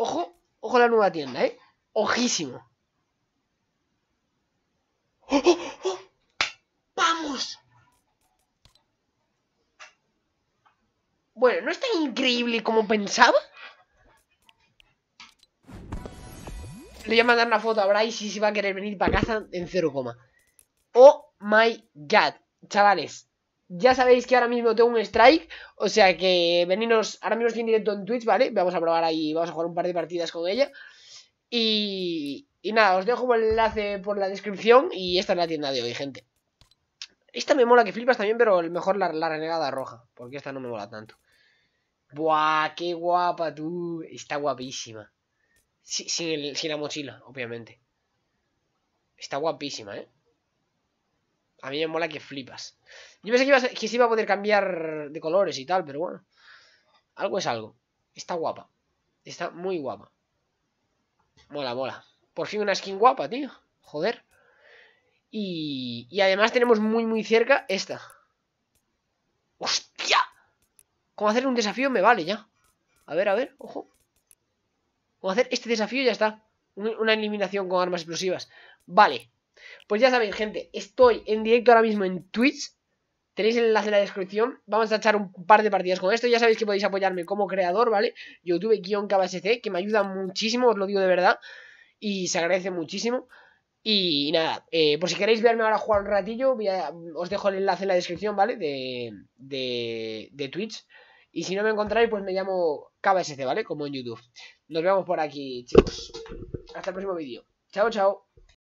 Ojo, ojo la nueva tienda, ¿eh? Ojísimo. ¡Oh, oh, ¡Oh, vamos Bueno, ¿no es tan increíble como pensaba? Le voy a mandar una foto a Bryce y si va a querer venir para casa en cero coma. Oh my god, chavales. Ya sabéis que ahora mismo tengo un strike, o sea que venimos ahora mismo estoy en directo en Twitch, ¿vale? Vamos a probar ahí, vamos a jugar un par de partidas con ella. Y, y nada, os dejo el enlace por la descripción y esta es la tienda de hoy, gente. Esta me mola que flipas también, pero mejor la, la renegada roja, porque esta no me mola tanto. Buah, qué guapa tú, está guapísima. sin la mochila, obviamente. Está guapísima, ¿eh? A mí me mola que flipas. Yo pensé que, iba se iba a poder cambiar de colores y tal, pero bueno. Algo es algo. Está guapa. Está muy guapa. Mola, mola. Por fin una skin guapa, tío. Joder. Y, y además tenemos muy, muy cerca esta. ¡Hostia! Como hacer un desafío me vale ya. A ver, a ver, ojo. Como hacer este desafío ya está. Una eliminación con armas explosivas. Vale. Pues ya sabéis, gente, estoy en directo ahora mismo en Twitch. Tenéis el enlace en la descripción. Vamos a echar un par de partidas con esto. Ya sabéis que podéis apoyarme como creador, ¿vale? YouTube-KBSC, que me ayuda muchísimo, os lo digo de verdad. Y se agradece muchísimo. Y nada, eh, por si queréis verme ahora jugar un ratillo, os dejo el enlace en la descripción, ¿vale? De, de Twitch. Y si no me encontráis, pues me llamo KBSC, ¿vale? Como en YouTube. Nos vemos por aquí, chicos. Hasta el próximo vídeo. Chao, chao.